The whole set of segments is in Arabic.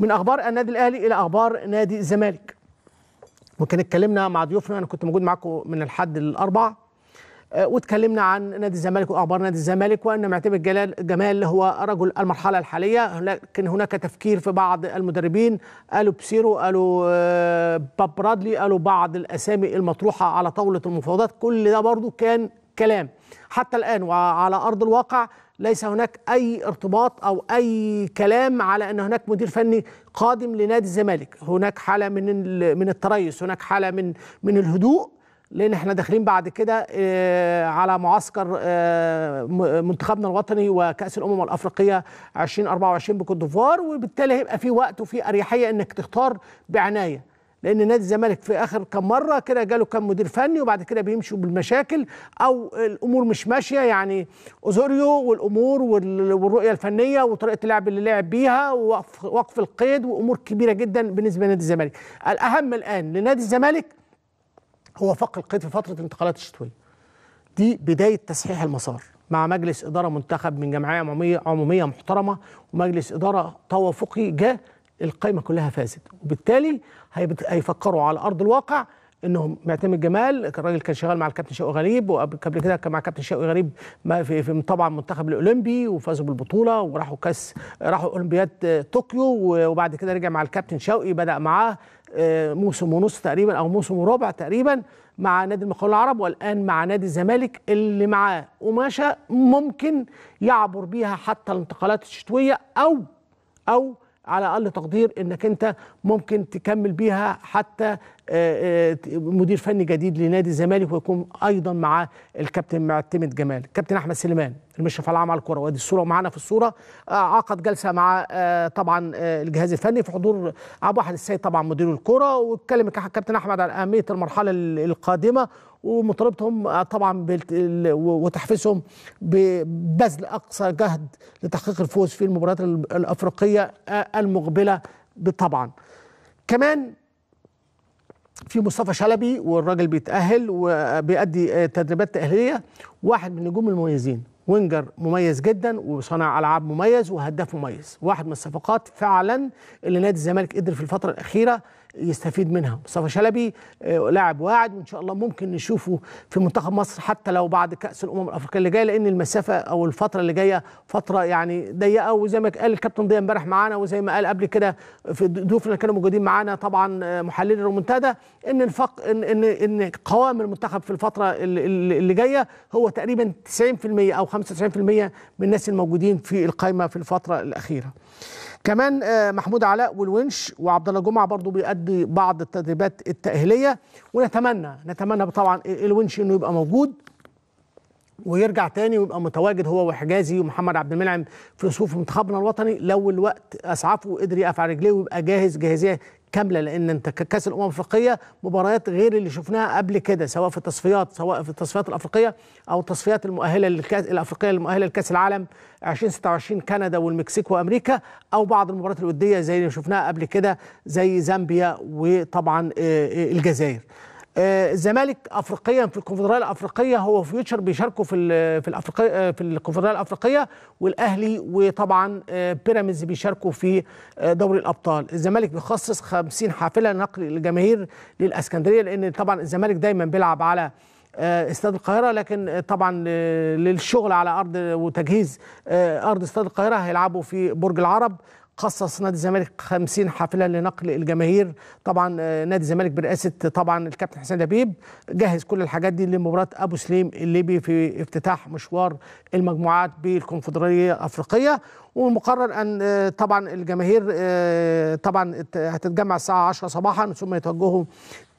من اخبار النادي الاهلي الى اخبار نادي الزمالك وكان اتكلمنا مع ضيوفنا انا كنت موجود معاكم من الحد الاربعاء آه، واتكلمنا عن نادي الزمالك واخبار نادي الزمالك وان معتمد جلال جمال هو رجل المرحله الحاليه لكن هناك تفكير في بعض المدربين قالوا بسيرو قالوا آه، باب برادلي قالوا بعض الاسامي المطروحه على طاوله المفاوضات كل ده برضو كان كلام حتى الان وعلى ارض الواقع ليس هناك أي ارتباط أو أي كلام على أن هناك مدير فني قادم لنادي الزمالك هناك حالة من من التريث هناك حالة من من الهدوء لأن احنا داخلين بعد كده آه، على معسكر آه، منتخبنا الوطني وكأس الأمم الأفريقية 2024 بكوت ديفوار وبالتالي هيبقى في وقت وفي أريحية أنك تختار بعناية لان نادي الزمالك في اخر كم مره كده جاله كم مدير فني وبعد كده بيمشوا بالمشاكل او الامور مش ماشيه يعني اوزوريو والامور والرؤيه الفنيه وطريقه اللعب اللي لعب بيها ووقف وقف القيد وامور كبيره جدا بالنسبه لنادي الزمالك الاهم الان لنادي الزمالك هو فق القيد في فتره الانتقالات الشتويه دي بدايه تصحيح المسار مع مجلس اداره منتخب من جمعيه عموميه عموميه محترمه ومجلس اداره توافقي جه القائمه كلها فازت وبالتالي هيفكروا على ارض الواقع انهم معتمد جمال الراجل كان شغال مع الكابتن شوقي غريب وقبل كده كان مع الكابتن شوقي غريب ما في, في طبعا المنتخب الاولمبي وفازوا بالبطوله وراحوا كاس راحوا اولمبياد آه، طوكيو وبعد كده رجع مع الكابتن شوقي بدا معاه آه، موسم ونص تقريبا او موسم وربع تقريبا مع نادي المقاولين العرب والان مع نادي الزمالك اللي معاه قماشه ممكن يعبر بيها حتى الانتقالات الشتويه او او على اقل تقدير انك انت ممكن تكمل بيها حتى آه، آه، مدير فني جديد لنادي الزمالك ويكون ايضا مع الكابتن معتمد جمال الكابتن احمد سليمان المشرف العام على الكره وادي الصوره ومعانا في الصوره آه، عقد جلسه مع طبعا الجهاز الفني في حضور عبد الواحد السيد طبعا مدير الكره واتكلم الكابتن احمد عن اهميه المرحله القادمه ومطالبتهم آه، طبعا وتحفيزهم ببذل اقصى جهد لتحقيق الفوز في المباريات الافريقيه آه، المقبله طبعا. كمان في مصطفى شلبي والراجل بيتاهل وبيأدي آه، تدريبات تاهيليه واحد من النجوم المميزين وينجر مميز جدا وصانع العاب مميز وهداف مميز واحد من الصفقات فعلا اللي نادي الزمالك قدر في الفتره الاخيره يستفيد منها مصطفى شلبي آه، لاعب واعد وان شاء الله ممكن نشوفه في منتخب مصر حتى لو بعد كاس الامم الافريقيه اللي جايه لان المسافه او الفتره اللي جايه فتره يعني ضيقه وزي ما قال الكابتن ضياء امبارح معانا وزي ما قال قبل كده في ضيوفنا كانوا موجودين معانا طبعا آه، محللي المنتدى ان الفق ان ان ان قوام المنتخب في الفتره اللي, اللي جايه هو تقريبا 90% او 95% من الناس الموجودين في القائمه في الفتره الاخيره كمان آه، محمود علاء والونش وعبد الله جمعه برضه بيؤدي بعض التدريبات التأهيليه ونتمنى نتمنى طبعا الونش انه يبقى موجود ويرجع تاني ويبقى متواجد هو وحجازي ومحمد عبد المنعم في صفوف منتخبنا الوطني لو الوقت اسعفه وقدر يقف على رجليه ويبقى جاهز جاهزيه كامله لان انت كاس الامم الافريقيه مباريات غير اللي شفناها قبل كده سواء في التصفيات سواء في التصفيات الافريقيه او التصفيات المؤهله للكاس الافريقيه المؤهله لكاس العالم 2026 كندا والمكسيك وامريكا او بعض المباريات الوديه زي اللي شفناها قبل كده زي زامبيا وطبعا الجزائر الزمالك آه، افريقيا في الكونفدراليه الافريقيه هو فيوتشر بيشاركوا في في الافريقيه آه، في الكونفدراليه الافريقيه والاهلي وطبعا آه، بيراميدز بيشاركوا في دوري الابطال الزمالك بيخصص 50 حافله نقل الجماهير للاسكندريه لان طبعا الزمالك دايما بيلعب على استاد القاهرة لكن طبعا للشغل على أرض وتجهيز أرض استاد القاهرة هيلعبوا في برج العرب خصص نادي الزمالك 50 حافله لنقل الجماهير طبعا آه، نادي الزمالك برئاسه طبعا الكابتن حسين لبيب جهز كل الحاجات دي لمباراه ابو سليم الليبي في افتتاح مشوار المجموعات بالكونفدراليه الافريقيه ومقرر ان آه، طبعا الجماهير آه، طبعا هتتجمع الساعه 10 صباحا ثم يتوجهوا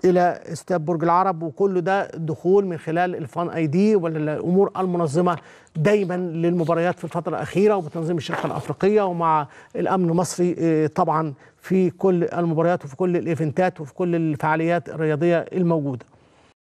الى استاد برج العرب وكل ده دخول من خلال الفان اي دي والامور المنظمه دايما للمباريات في الفتره الاخيره وبتنظيم الشركه الافريقيه ومع الامن المصري آه، طبعا في كل المباريات وفي كل الايفنتات وفي كل الفعاليات الرياضيه الموجوده